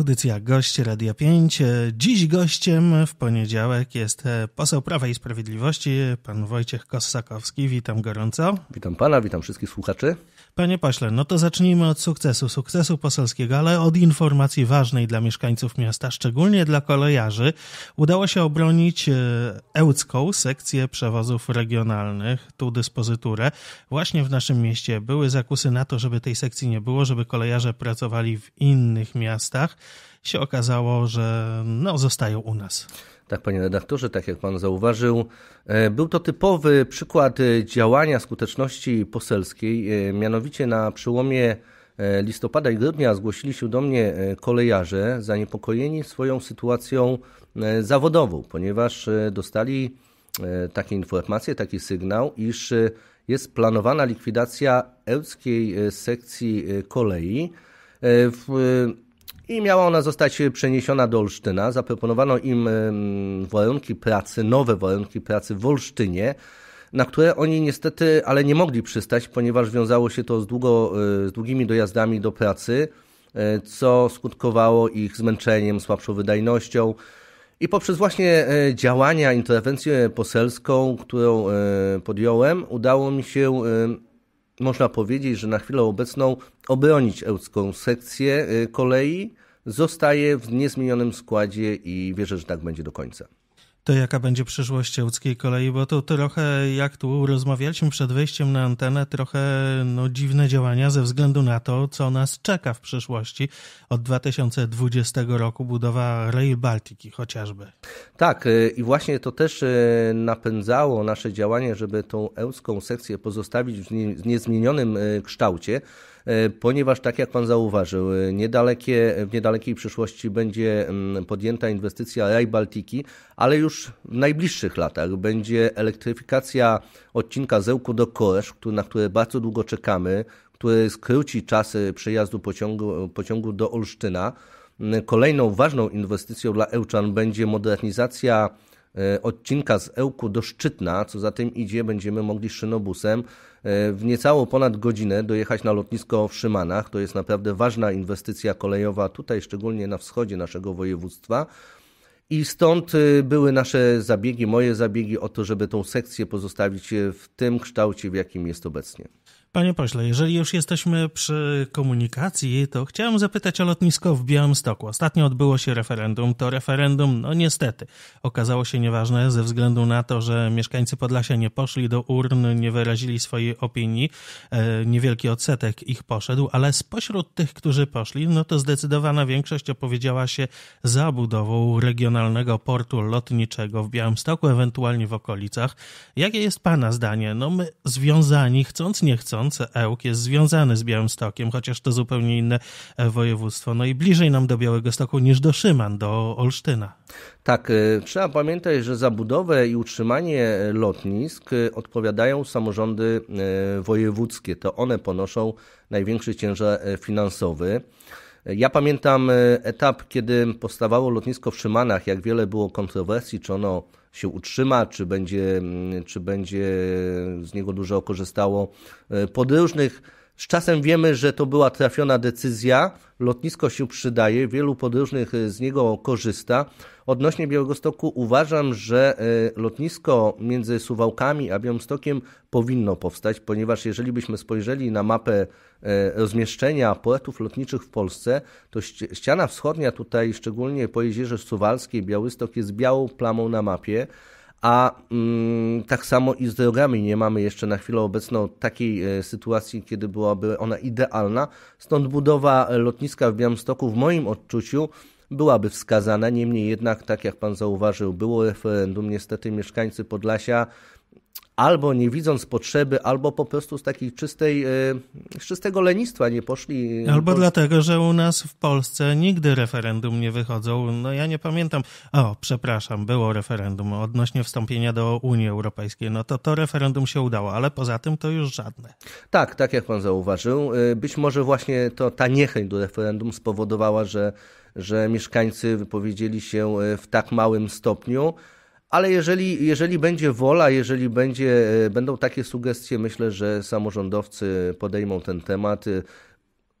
audycja Goście Radia 5. Dziś gościem w poniedziałek jest poseł Prawa i Sprawiedliwości, pan Wojciech Kosakowski. Witam gorąco. Witam pana, witam wszystkich słuchaczy. Panie pośle, no to zacznijmy od sukcesu, sukcesu poselskiego, ale od informacji ważnej dla mieszkańców miasta, szczególnie dla kolejarzy. Udało się obronić e, ełcką sekcję przewozów regionalnych, tu dyspozyturę. Właśnie w naszym mieście były zakusy na to, żeby tej sekcji nie było, żeby kolejarze pracowali w innych miastach się okazało, że no, zostają u nas. Tak, panie redaktorze, tak jak pan zauważył, e, był to typowy przykład działania skuteczności poselskiej. E, mianowicie na przełomie e, listopada i grudnia zgłosili się do mnie kolejarze zaniepokojeni swoją sytuacją zawodową, ponieważ dostali takie informacje, taki sygnał, iż jest planowana likwidacja ełckiej sekcji kolei. W i miała ona zostać e, przeniesiona do Olsztyna. Zaproponowano im e, warunki pracy, nowe warunki pracy w Olsztynie, na które oni niestety, ale nie mogli przystać, ponieważ wiązało się to z, długo, e, z długimi dojazdami do pracy, co skutkowało ich zmęczeniem, słabszą wydajnością. I poprzez właśnie działania, interwencję poselską, którą podjąłem, udało mi się można powiedzieć, że na chwilę obecną obronić ełcką sekcję y, kolei zostaje w niezmienionym składzie i wierzę, że tak będzie do końca to jaka będzie przyszłość łódzkiej kolei, bo to trochę, jak tu rozmawialiśmy przed wejściem na antenę, trochę no, dziwne działania ze względu na to, co nas czeka w przyszłości. Od 2020 roku budowa Rail Baltiki chociażby. Tak, y, i właśnie to też y, napędzało nasze działanie, żeby tą ełską sekcję pozostawić w niezmienionym y, kształcie. E, ponieważ tak jak Pan zauważył, e, niedalekie, e, w niedalekiej przyszłości będzie mm, podjęta inwestycja Rail Baltiki, ale już w najbliższych latach będzie elektryfikacja odcinka Zełku do Koresz, na które bardzo długo czekamy, który skróci czasy przejazdu pociągu, pociągu do Olsztyna. Mm, kolejną ważną inwestycją dla Ełczan będzie modernizacja odcinka z Ełku do Szczytna, co za tym idzie, będziemy mogli szynobusem E, w niecałą ponad godzinę dojechać na lotnisko w Szymanach. To jest naprawdę ważna inwestycja kolejowa tutaj, szczególnie na wschodzie naszego województwa. I stąd e, były nasze zabiegi, moje zabiegi o to, żeby tą sekcję pozostawić e, w tym kształcie, w jakim jest obecnie. Panie pośle, jeżeli już jesteśmy przy komunikacji, to chciałem zapytać o lotnisko w Białymstoku. Ostatnio odbyło się referendum. To referendum, no niestety, okazało się nieważne ze względu na to, że mieszkańcy Podlasia nie poszli do urn, nie wyrazili swojej opinii. E, niewielki odsetek ich poszedł, ale spośród tych, którzy poszli, no to zdecydowana większość opowiedziała się za budową regionalnego portu lotniczego w Białymstoku, ewentualnie w okolicach. Jakie jest Pana zdanie? No my związani, chcąc nie chcąc, ksiądz Ełk jest związany z Białymstokiem, chociaż to zupełnie inne e, województwo. No i bliżej nam do Białego Stoku niż do Szyman, do Olsztyna. Tak, e, trzeba pamiętać, że za budowę i utrzymanie e, lotnisk odpowiadają samorządy wojewódzkie. To one ponoszą największy ciężar finansowy. Ja pamiętam etap, kiedy powstawało lotnisko w Szymanach, jak wiele było kontrowersji, czy ono się utrzyma, czy będzie, mm, czy będzie z niego dużo korzystało e, podróżnych. Z czasem wiemy, że to była trafiona decyzja. Lotnisko się przydaje, wielu podróżnych e, z niego korzysta. Odnośnie Białegostoku uważam, że e, lotnisko między Suwałkami a Białymstokiem powinno powstać, ponieważ jeżeli byśmy spojrzeli na mapę e, rozmieszczenia poetów lotniczych w Polsce, to ściana wschodnia tutaj, szczególnie po jeziorze Suwalskiej, Białystok jest białą plamą na mapie. A mm, tak samo i z drogami nie mamy jeszcze na chwilę obecną takiej e, sytuacji, kiedy byłaby ona idealna. Stąd budowa lotniska w Białymstoku w moim odczuciu byłaby wskazana. Niemniej jednak, tak jak pan zauważył, było referendum. Niestety mieszkańcy Podlasia albo nie widząc potrzeby, albo po prostu z takiej czystej, e, z czystego lenistwa nie poszli. E, albo dlatego, że u nas w Polsce nigdy referendum nie wychodzą. No ja nie pamiętam. O, przepraszam, było referendum odnośnie wstąpienia do Unii Europejskiej. No to to referendum się udało, ale poza tym to już żadne. Tak, tak jak pan zauważył. E, być może właśnie to ta niechęć do referendum spowodowała, że, że mieszkańcy wypowiedzieli się w tak małym stopniu, ale jeżeli, jeżeli będzie wola, jeżeli będzie, e, będą takie sugestie, myślę, że samorządowcy podejmą ten temat.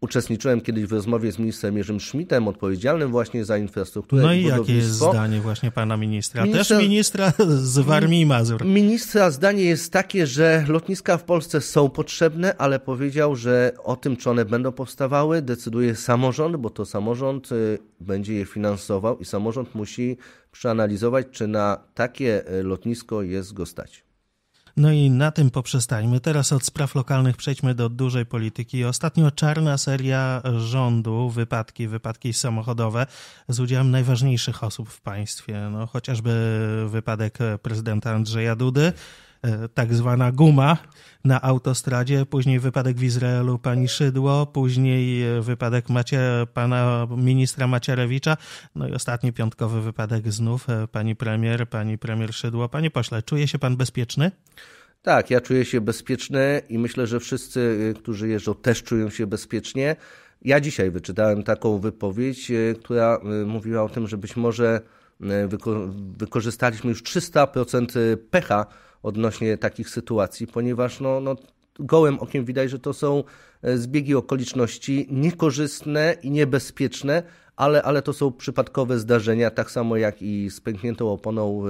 Uczestniczyłem kiedyś w rozmowie z ministrem Jerzym Szmitem, odpowiedzialnym właśnie za infrastrukturę no i, jakie jest zdanie właśnie pana ministra? Ministra, Też ministra z Warmii i Mazur. Ministra zdanie jest takie, że lotniska w Polsce są potrzebne, ale powiedział, że o tym, czy one będą powstawały, decyduje samorząd, bo to samorząd y, będzie je finansował i samorząd musi przeanalizować, czy na takie y, lotnisko jest go stać. No i na tym poprzestańmy. Teraz od spraw lokalnych przejdźmy do dużej polityki. Ostatnio czarna seria rządu, wypadki, wypadki samochodowe z udziałem najważniejszych osób w państwie. No, chociażby wypadek prezydenta Andrzeja Dudy. E, tak zwana guma na autostradzie, później wypadek w Izraelu pani Szydło, później e, wypadek Macie, pana ministra Macierewicza, no i ostatni piątkowy wypadek znów e, pani premier, pani premier Szydło. Panie pośle, czuje się pan bezpieczny? Tak, ja czuję się bezpieczny i myślę, że wszyscy, którzy jeżdżą, też czują się bezpiecznie. Ja dzisiaj wyczytałem taką wypowiedź, która mówiła o tym, że być może wyko wykorzystaliśmy już 300% pecha odnośnie takich sytuacji, ponieważ no, no, gołym okiem widać, że to są e, zbiegi okoliczności niekorzystne i niebezpieczne, ale, ale to są przypadkowe zdarzenia, tak samo jak i z pękniętą oponą e,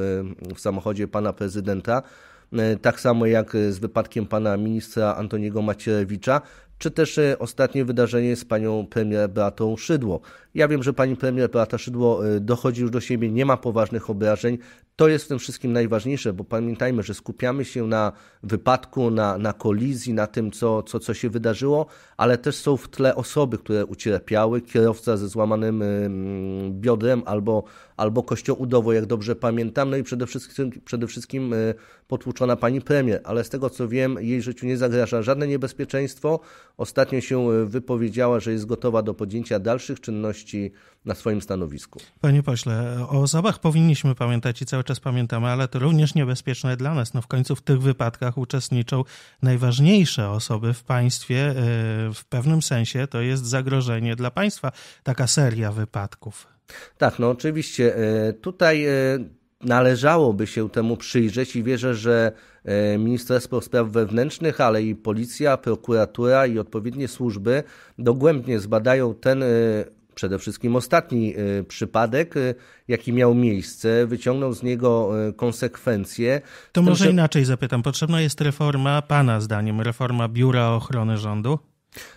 w samochodzie pana prezydenta, e, tak samo jak z wypadkiem pana ministra Antoniego Macierewicza, czy też ostatnie wydarzenie z panią premier Beatą Szydło. Ja wiem, że pani premier Beata Szydło y, dochodzi już do siebie, nie ma poważnych obrażeń. To jest w tym wszystkim najważniejsze, bo pamiętajmy, że skupiamy się na wypadku, na, na kolizji, na tym, co, co, co się wydarzyło, ale też są w tle osoby, które ucierpiały, kierowca ze złamanym y, biodrem albo, albo kościołudowo, jak dobrze pamiętam, no i przede wszystkim, przede wszystkim y, potłuczona pani premier, ale z tego co wiem, jej życiu nie zagraża żadne niebezpieczeństwo. Ostatnio się wypowiedziała, że jest gotowa do podjęcia dalszych czynności na swoim stanowisku. Panie pośle, o osobach powinniśmy pamiętać i cały czas pamiętamy, ale to również niebezpieczne dla nas. No w końcu w tych wypadkach uczestniczą najważniejsze osoby w państwie. E, w pewnym sensie to jest zagrożenie dla państwa, taka seria wypadków. Tak, no oczywiście. E, tutaj e, należałoby się temu przyjrzeć i wierzę, że Ministerstwo Spraw Wewnętrznych, ale i policja, prokuratura i odpowiednie służby dogłębnie zbadają ten Przede wszystkim ostatni e, przypadek, e, jaki miał miejsce, wyciągnął z niego e, konsekwencje. To może że... inaczej zapytam. Potrzebna jest reforma, Pana zdaniem, reforma Biura Ochrony Rządu?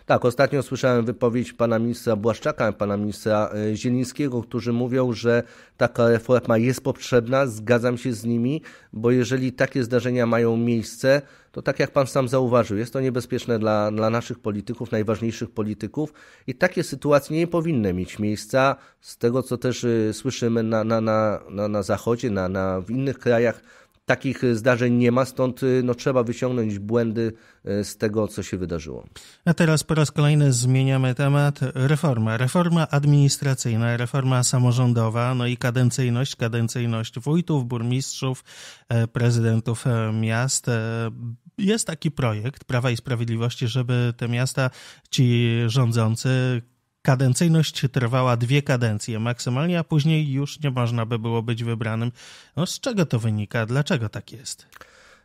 Tak, ostatnio słyszałem wypowiedź pana ministra Błaszczaka, pana ministra Zielińskiego, którzy mówią, że taka reforma jest potrzebna. Zgadzam się z nimi, bo jeżeli takie zdarzenia mają miejsce, to tak jak pan sam zauważył, jest to niebezpieczne dla, dla naszych polityków, najważniejszych polityków i takie sytuacje nie powinny mieć miejsca. Z tego, co też y, słyszymy na, na, na, na, na Zachodzie, na, na, w innych krajach, takich y, zdarzeń nie ma, stąd y, no, trzeba wyciągnąć błędy y, z tego, co się wydarzyło. A teraz po raz kolejny zmieniamy temat. Reforma. Reforma administracyjna, reforma samorządowa, no i kadencyjność, kadencyjność wójtów, burmistrzów, e, prezydentów e, miast. E, jest taki projekt Prawa i Sprawiedliwości, żeby te miasta, ci rządzący, kadencyjność trwała dwie kadencje maksymalnie, a później już nie można by było być wybranym. No, z czego to wynika? Dlaczego tak jest?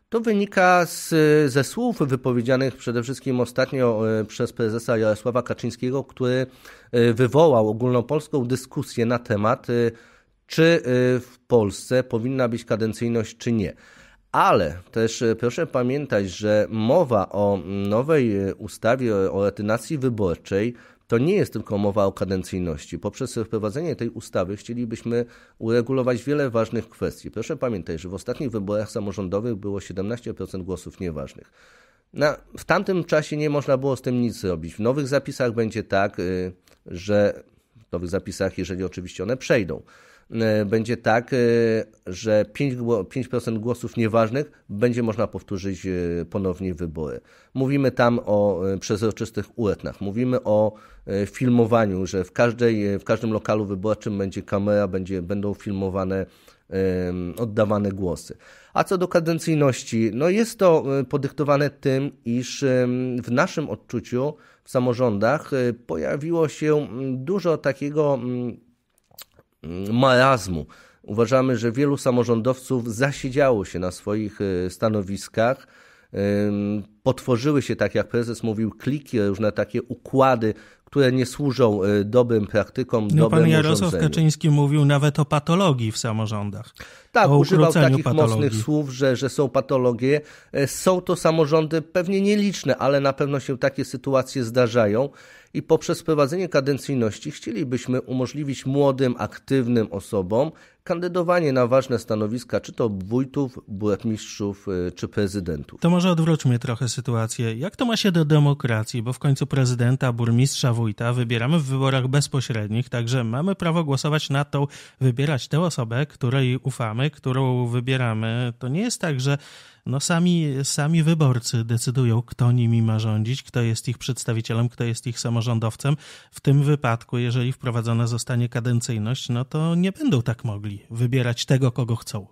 To wynika z, ze słów wypowiedzianych przede wszystkim ostatnio e, przez prezesa Jarosława Kaczyńskiego, który e, wywołał ogólnopolską dyskusję na temat, e, czy w Polsce powinna być kadencyjność, czy nie. Ale też proszę pamiętać, że mowa o nowej ustawie o retynacji wyborczej to nie jest tylko mowa o kadencyjności. Poprzez wprowadzenie tej ustawy chcielibyśmy uregulować wiele ważnych kwestii. Proszę pamiętać, że w ostatnich wyborach samorządowych było 17% głosów nieważnych. Na, w tamtym czasie nie można było z tym nic zrobić. W nowych zapisach będzie tak, y, że w nowych zapisach, jeżeli oczywiście one przejdą, E, będzie tak, e, że 5%, głosów nieważnych będzie można powtórzyć e, ponownie wybory. Mówimy tam o przezroczystych uetnach, mówimy o filmowaniu, że w, każdej, w każdym lokalu wyborczym będzie kamera, będzie, będą filmowane oddawane głosy. A co do kadencyjności, no jest to podyktowane tym, iż w naszym odczuciu w samorządach pojawiło się mm, dużo takiego mm, marazmu. Uważamy, że wielu samorządowców zasiedziało się na swoich e, stanowiskach. Potworzyły się, tak jak prezes mówił, kliki, różne takie układy które nie służą y, dobrym praktykom, no, Pan Jarosław Kaczyński mówił nawet o patologii w samorządach. Tak, używał takich patologii. mocnych słów, że, że są patologie. E, są to samorządy pewnie nieliczne, ale na pewno się takie sytuacje zdarzają i poprzez wprowadzenie kadencyjności chcielibyśmy umożliwić młodym, aktywnym osobom kandydowanie na ważne stanowiska, czy to wójtów, burmistrzów, y, czy prezydentów. To może odwróćmy trochę sytuację. Jak to ma się do demokracji? Bo w końcu prezydenta, burmistrza, wójta wybieramy w wyborach bezpośrednich, także mamy prawo głosować na tą, wybierać tę osobę, której ufamy, którą wybieramy. To nie jest tak, że no sami, sami wyborcy decydują, kto nimi ma rządzić, kto jest ich przedstawicielem, kto jest ich samorządowcem. W tym wypadku, jeżeli wprowadzona zostanie kadencyjność, no to nie będą tak mogli wybierać tego, kogo chcą.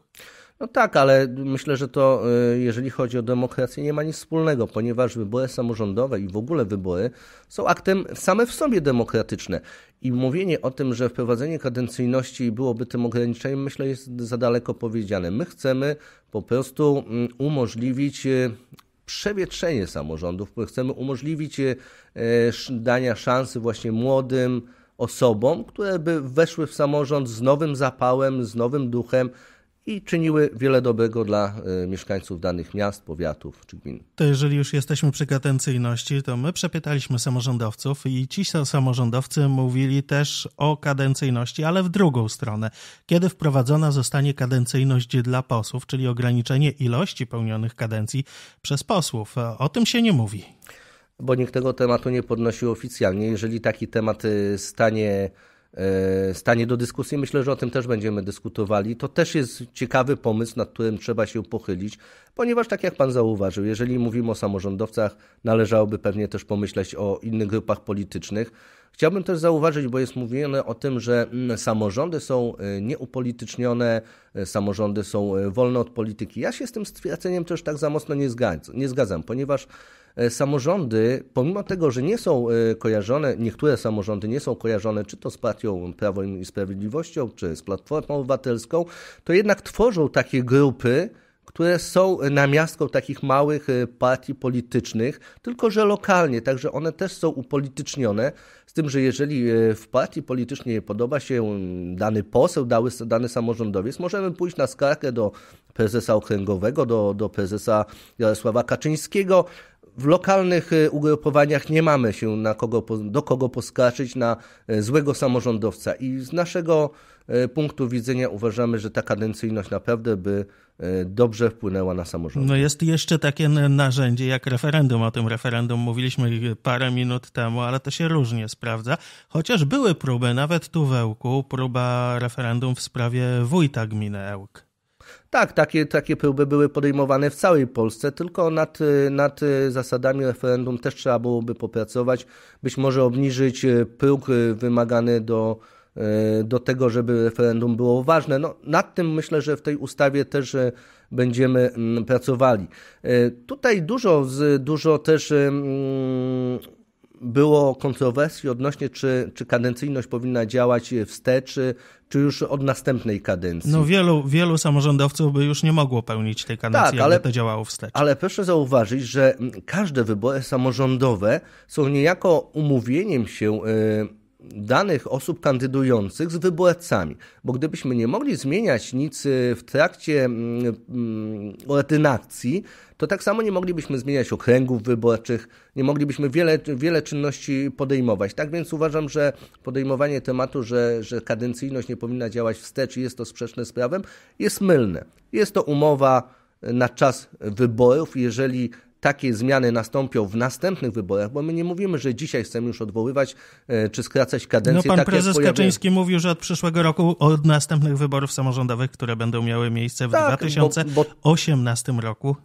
No tak, ale myślę, że to y, jeżeli chodzi o demokrację nie ma nic wspólnego, ponieważ wybory samorządowe i w ogóle wybory są aktem same w sobie demokratyczne. I mówienie o tym, że wprowadzenie kadencyjności byłoby tym ograniczeniem, myślę, jest za daleko powiedziane. My chcemy po prostu mm, umożliwić y, przewietrzenie samorządów, chcemy umożliwić y, dania szansy właśnie młodym osobom, które by weszły w samorząd z nowym zapałem, z nowym duchem, i czyniły wiele dobrego dla e, mieszkańców danych miast, powiatów czy gmin. To jeżeli już jesteśmy przy kadencyjności, to my przepytaliśmy samorządowców i ci samorządowcy mówili też o kadencyjności, ale w drugą stronę. Kiedy wprowadzona zostanie kadencyjność dla posłów, czyli ograniczenie ilości pełnionych kadencji przez posłów? E, o tym się nie mówi. Bo nikt tego tematu nie podnosił oficjalnie. Jeżeli taki temat e, stanie E, stanie do dyskusji. Myślę, że o tym też będziemy dyskutowali. To też jest ciekawy pomysł, nad którym trzeba się pochylić, ponieważ tak jak Pan zauważył, jeżeli mówimy o samorządowcach, należałoby pewnie też pomyśleć o innych grupach politycznych. Chciałbym też zauważyć, bo jest mówione o tym, że mm, samorządy są e, nieupolitycznione, e, samorządy są wolne od polityki. Ja się z tym stwierdzeniem też tak za mocno nie zgadzam, nie zgadzam ponieważ E, samorządy, pomimo tego, że nie są e, kojarzone, niektóre samorządy nie są kojarzone czy to z partią Prawo i Sprawiedliwością, czy z Platformą Obywatelską, to jednak tworzą takie grupy, które są namiastką takich małych e, partii politycznych, tylko że lokalnie, także one też są upolitycznione, z tym, że jeżeli w partii politycznej podoba się mm, dany poseł, dany samorządowiec, możemy pójść na skargę do prezesa okręgowego, do, do prezesa Jarosława Kaczyńskiego, w lokalnych y, ugrupowaniach nie mamy się na kogo, do kogo poskarżyć, na y, złego samorządowca. I z naszego y, punktu widzenia uważamy, że ta kadencyjność naprawdę by dobrze wpłynęła na samorząd. No jest jeszcze takie narzędzie jak referendum. O tym referendum mówiliśmy parę minut temu, ale to się różnie sprawdza. Chociaż były próby, nawet tu w Ełku, próba referendum w sprawie wójta gminy Ełk. Tak, takie, takie próby były podejmowane w całej Polsce, tylko nad, nad zasadami referendum też trzeba byłoby popracować, być może obniżyć e, próg e, wymagany do, e, do tego, żeby referendum było ważne. No, nad tym myślę, że w tej ustawie też będziemy mm, pracowali. Tutaj dużo, dużo też było kontrowersji odnośnie, czy, czy kadencyjność powinna działać wstecz, czy, czy już od następnej kadencji. No wielu, wielu samorządowców by już nie mogło pełnić tej kadencji, tak, ale to działało wstecz. Ale proszę zauważyć, że mm, każde wybory samorządowe są niejako umówieniem się... Yy, danych osób kandydujących z wyborcami, bo gdybyśmy nie mogli zmieniać nic y, w trakcie mm, mm, ordynacji, to tak samo nie moglibyśmy zmieniać okręgów wyborczych, nie moglibyśmy wiele, wiele czynności podejmować. Tak więc uważam, że podejmowanie tematu, że, że kadencyjność nie powinna działać wstecz i jest to sprzeczne z prawem, jest mylne. Jest to umowa y, na czas wyborów, jeżeli takie zmiany nastąpią w następnych wyborach, bo my nie mówimy, że dzisiaj chcemy już odwoływać e, czy skracać kadencję. No pan tak prezes Kaczyński mówił, że od przyszłego roku, od następnych wyborów samorządowych, które będą miały miejsce w tak, 2018 bo, bo... roku,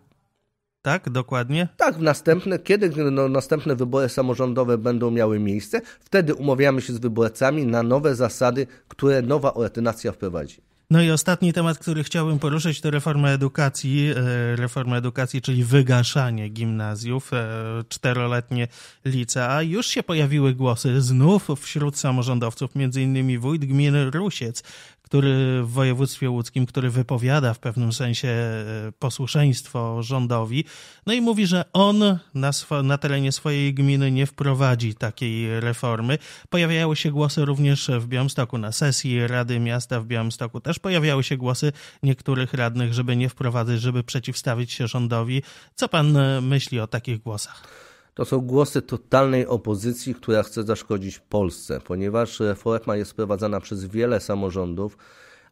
tak, dokładnie? Tak, następne, kiedy no, następne wybory samorządowe będą miały miejsce, wtedy umawiamy się z wyborcami na nowe zasady, które nowa ordynacja wprowadzi. No i ostatni temat, który chciałbym poruszyć, to reforma edukacji. E, reforma edukacji, czyli wygaszanie gimnazjów, e, czteroletnie licea. Już się pojawiły głosy znów wśród samorządowców, między innymi wójt gminy Rusiec, który w województwie łódzkim, który wypowiada w pewnym sensie e, posłuszeństwo rządowi, no i mówi, że on na, sw na terenie swojej gminy nie wprowadzi takiej reformy. Pojawiały się głosy również w Białymstoku, na sesji Rady Miasta w Białymstoku też pojawiały się głosy niektórych radnych, żeby nie wprowadzać, żeby przeciwstawić się rządowi. Co pan e, myśli o takich głosach? To są głosy totalnej opozycji, która chce zaszkodzić Polsce, ponieważ reforma jest prowadzona przez wiele samorządów,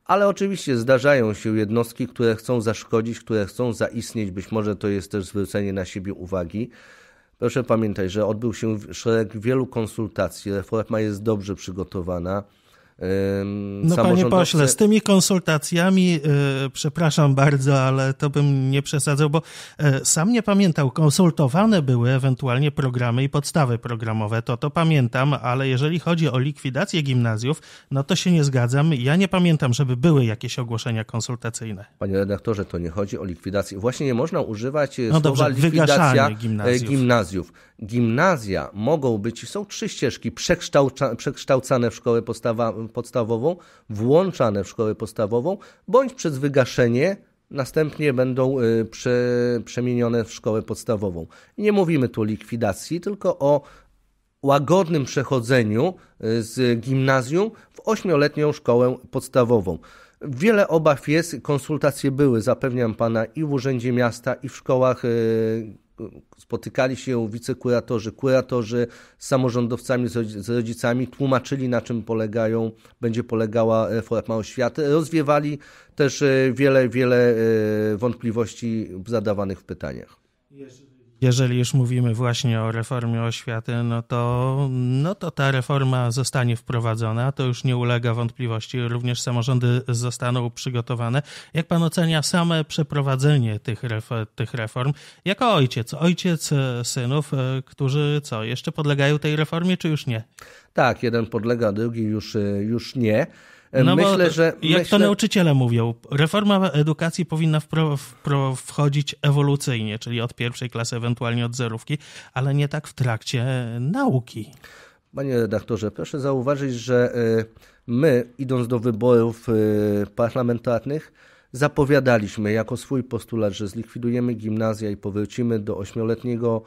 ale oczywiście zdarzają się jednostki, które chcą zaszkodzić, które chcą zaistnieć, być może to jest też zwrócenie na siebie uwagi. Proszę pamiętać, że odbył się szereg wielu konsultacji, reforma jest dobrze przygotowana. No panie pośle, z tymi konsultacjami, yy, przepraszam bardzo, ale to bym nie przesadzał, bo yy, sam nie pamiętał, konsultowane były ewentualnie programy i podstawy programowe, to to pamiętam, ale jeżeli chodzi o likwidację gimnazjów, no to się nie zgadzam. Ja nie pamiętam, żeby były jakieś ogłoszenia konsultacyjne. Panie redaktorze, to nie chodzi o likwidację. Właśnie nie można używać e, no słowa dobrze, likwidacja gimnazjów. gimnazjów gimnazja mogą być, są trzy ścieżki, przekształca, przekształcane w szkołę postawa, podstawową, włączane w szkołę podstawową, bądź przez wygaszenie następnie będą y, prze, przemienione w szkołę podstawową. Nie mówimy tu o likwidacji, tylko o łagodnym przechodzeniu y, z gimnazjum w ośmioletnią szkołę podstawową. Wiele obaw jest, konsultacje były, zapewniam pana, i w Urzędzie Miasta, i w szkołach y, spotykali się wicekuratorzy, kuratorzy z samorządowcami, z rodzicami, tłumaczyli na czym polegają, będzie polegała reforma oświaty, rozwiewali też e, wiele, wiele e, wątpliwości zadawanych w pytaniach jeżeli już mówimy właśnie o reformie oświaty, no to, no to ta reforma zostanie wprowadzona, to już nie ulega wątpliwości, również samorządy zostaną przygotowane. Jak pan ocenia same przeprowadzenie tych, tych reform jako ojciec, ojciec e, synów, e, którzy co, jeszcze podlegają tej reformie, czy już nie? Tak, jeden podlega, drugi już, e, już nie. E, no myślę, że. Jak to nauczyciele mówią, reforma edukacji powinna wpro, wpro, wchodzić ewolucyjnie, czyli od pierwszej klasy, ewentualnie od zerówki, ale nie tak w trakcie e, nauki. Panie redaktorze, proszę zauważyć, że e, my, idąc do wyborów parlamentarnych, zapowiadaliśmy jako swój postulat, że zlikwidujemy gimnazja i powrócimy do ośmioletniego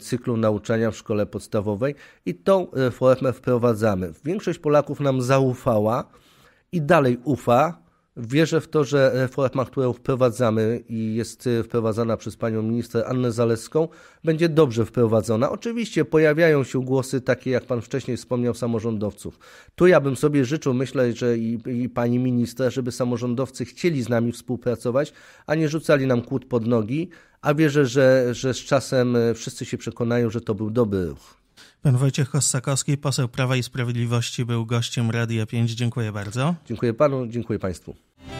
cyklu nauczania w szkole podstawowej i tą reformę wprowadzamy. Większość Polaków nam zaufała i dalej ufa. Wierzę w to, że reforma, którą wprowadzamy i jest e, wprowadzana przez panią minister Annę Zaleską, będzie dobrze wprowadzona. Oczywiście pojawiają się głosy takie, jak pan wcześniej wspomniał, samorządowców. Tu ja bym sobie życzył, myślę, że i, i pani minister, żeby samorządowcy chcieli z nami współpracować, a nie rzucali nam kłód pod nogi, a wierzę, że, że z czasem e, wszyscy się przekonają, że to był dobry ruch. Pan Wojciech Kossakowski, poseł Prawa i Sprawiedliwości, był gościem Radia 5. Dziękuję bardzo. Dziękuję panu, dziękuję państwu.